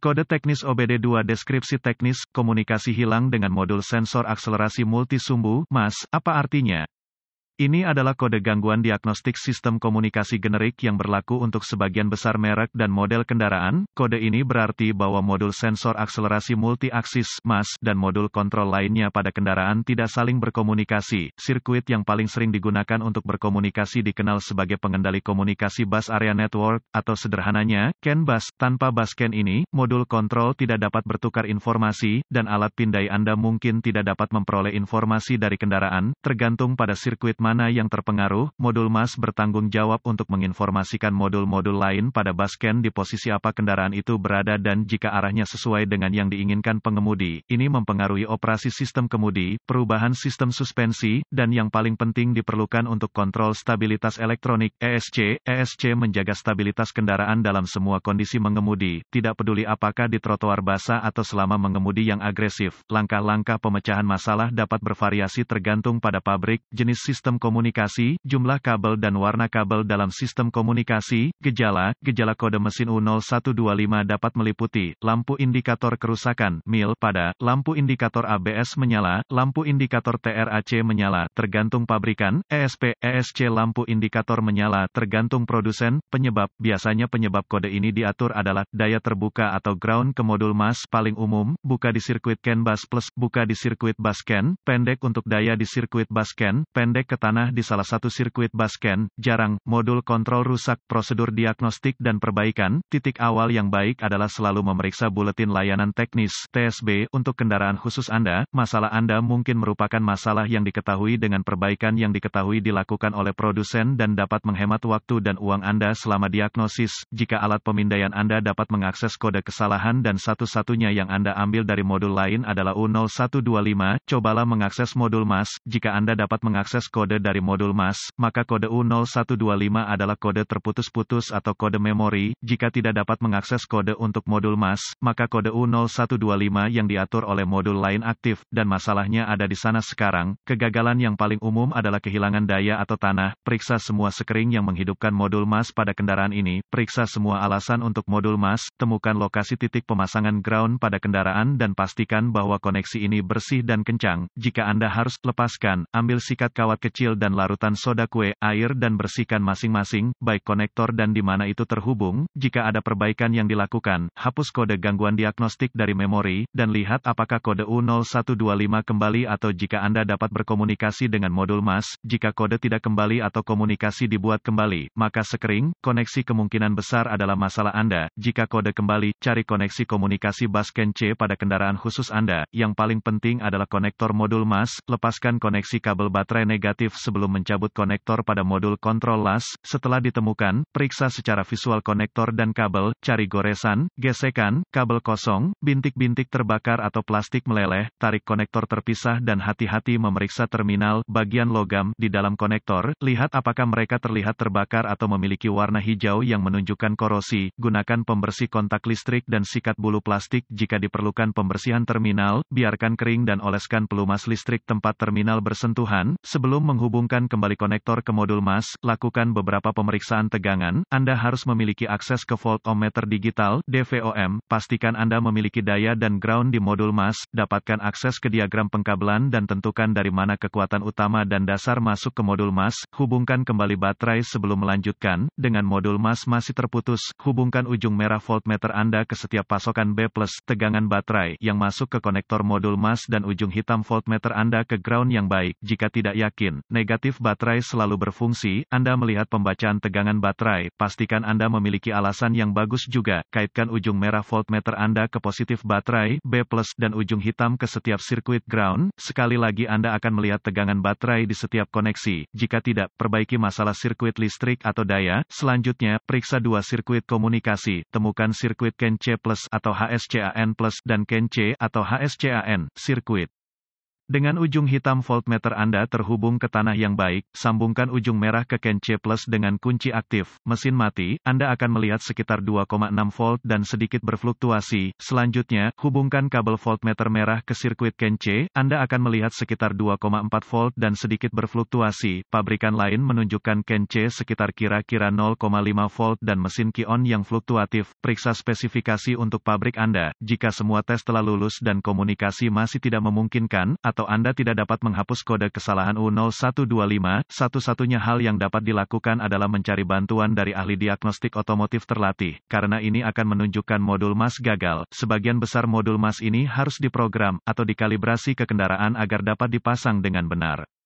Kode teknis OBD2 deskripsi teknis komunikasi hilang dengan modul sensor akselerasi multisumbu, MAS, apa artinya? Ini adalah kode gangguan diagnostik sistem komunikasi generik yang berlaku untuk sebagian besar merek dan model kendaraan. Kode ini berarti bahwa modul sensor akselerasi multi-aksis (MAS) dan modul kontrol lainnya pada kendaraan tidak saling berkomunikasi. Sirkuit yang paling sering digunakan untuk berkomunikasi dikenal sebagai pengendali komunikasi bus area network atau sederhananya CAN e bus. Tanpa bus CAN e ini, modul kontrol tidak dapat bertukar informasi dan alat pindai Anda mungkin tidak dapat memperoleh informasi dari kendaraan, tergantung pada sirkuit mana yang terpengaruh, modul MAS bertanggung jawab untuk menginformasikan modul-modul lain pada basken di posisi apa kendaraan itu berada dan jika arahnya sesuai dengan yang diinginkan pengemudi. Ini mempengaruhi operasi sistem kemudi, perubahan sistem suspensi, dan yang paling penting diperlukan untuk kontrol stabilitas elektronik ESC. ESC menjaga stabilitas kendaraan dalam semua kondisi mengemudi, tidak peduli apakah di trotoar basah atau selama mengemudi yang agresif. Langkah-langkah pemecahan masalah dapat bervariasi tergantung pada pabrik, jenis sistem komunikasi, jumlah kabel dan warna kabel dalam sistem komunikasi, gejala, gejala kode mesin U0125 dapat meliputi, lampu indikator kerusakan, mil pada, lampu indikator ABS menyala, lampu indikator TRAC menyala, tergantung pabrikan, ESP, ESC lampu indikator menyala, tergantung produsen, penyebab, biasanya penyebab kode ini diatur adalah, daya terbuka atau ground ke modul MAS, paling umum, buka di sirkuit CAN bus plus, buka di sirkuit bus CAN, pendek untuk daya di sirkuit bus CAN, pendek ke tanah, tanah di salah satu sirkuit Basken, jarang, modul kontrol rusak, prosedur diagnostik dan perbaikan. Titik awal yang baik adalah selalu memeriksa buletin layanan teknis (TSB) untuk kendaraan khusus Anda. Masalah Anda mungkin merupakan masalah yang diketahui dengan perbaikan yang diketahui dilakukan oleh produsen dan dapat menghemat waktu dan uang Anda selama diagnosis. Jika alat pemindaian Anda dapat mengakses kode kesalahan dan satu-satunya yang Anda ambil dari modul lain adalah U0125, cobalah mengakses modul MAS. Jika Anda dapat mengakses kode kode dari modul MAS, maka kode U0125 adalah kode terputus-putus atau kode memori. Jika tidak dapat mengakses kode untuk modul MAS, maka kode U0125 yang diatur oleh modul lain aktif, dan masalahnya ada di sana sekarang. Kegagalan yang paling umum adalah kehilangan daya atau tanah. Periksa semua sekering yang menghidupkan modul MAS pada kendaraan ini. Periksa semua alasan untuk modul MAS, temukan lokasi titik pemasangan ground pada kendaraan dan pastikan bahwa koneksi ini bersih dan kencang. Jika Anda harus lepaskan, ambil sikat kawat kecil kecil dan larutan soda kue, air dan bersihkan masing-masing, baik konektor dan di mana itu terhubung. Jika ada perbaikan yang dilakukan, hapus kode gangguan diagnostik dari memori, dan lihat apakah kode U0125 kembali atau jika Anda dapat berkomunikasi dengan modul MAS, jika kode tidak kembali atau komunikasi dibuat kembali, maka sekering, koneksi kemungkinan besar adalah masalah Anda. Jika kode kembali, cari koneksi komunikasi bus C pada kendaraan khusus Anda. Yang paling penting adalah konektor modul MAS, lepaskan koneksi kabel baterai negatif aktif sebelum mencabut konektor pada modul kontrol LAS. Setelah ditemukan, periksa secara visual konektor dan kabel, cari goresan, gesekan, kabel kosong, bintik-bintik terbakar atau plastik meleleh, tarik konektor terpisah dan hati-hati memeriksa terminal bagian logam di dalam konektor, lihat apakah mereka terlihat terbakar atau memiliki warna hijau yang menunjukkan korosi, gunakan pembersih kontak listrik dan sikat bulu plastik jika diperlukan pembersihan terminal, biarkan kering dan oleskan pelumas listrik tempat terminal bersentuhan, sebelum meng menghubungkan kembali konektor ke modul MAS, lakukan beberapa pemeriksaan tegangan, Anda harus memiliki akses ke voltometer digital, DVOM, pastikan Anda memiliki daya dan ground di modul MAS, dapatkan akses ke diagram pengkabelan dan tentukan dari mana kekuatan utama dan dasar masuk ke modul MAS, hubungkan kembali baterai sebelum melanjutkan, dengan modul MAS masih terputus, hubungkan ujung merah voltmeter Anda ke setiap pasokan B+, tegangan baterai, yang masuk ke konektor modul MAS dan ujung hitam voltmeter Anda ke ground yang baik, jika tidak yakin, Negatif baterai selalu berfungsi, Anda melihat pembacaan tegangan baterai, pastikan Anda memiliki alasan yang bagus juga, kaitkan ujung merah voltmeter Anda ke positif baterai, B+, dan ujung hitam ke setiap sirkuit ground, sekali lagi Anda akan melihat tegangan baterai di setiap koneksi, jika tidak, perbaiki masalah sirkuit listrik atau daya, selanjutnya, periksa dua sirkuit komunikasi, temukan sirkuit CAN C+, atau HSCAN+, dan CAN C, atau HSCAN, sirkuit. Dengan ujung hitam voltmeter Anda terhubung ke tanah yang baik, sambungkan ujung merah ke ken C plus dengan kunci aktif, mesin mati, Anda akan melihat sekitar 2,6 volt dan sedikit berfluktuasi. Selanjutnya, hubungkan kabel voltmeter merah ke sirkuit ken C, Anda akan melihat sekitar 2,4 volt dan sedikit berfluktuasi. Pabrikan lain menunjukkan ken C sekitar kira-kira 0,5 volt dan mesin kion yang fluktuatif. Periksa spesifikasi untuk pabrik Anda. Jika semua tes telah lulus dan komunikasi masih tidak memungkinkan, atau atau Anda tidak dapat menghapus kode kesalahan U0125, satu-satunya hal yang dapat dilakukan adalah mencari bantuan dari ahli diagnostik otomotif terlatih, karena ini akan menunjukkan modul mas gagal. Sebagian besar modul mas ini harus diprogram, atau dikalibrasi ke kendaraan agar dapat dipasang dengan benar.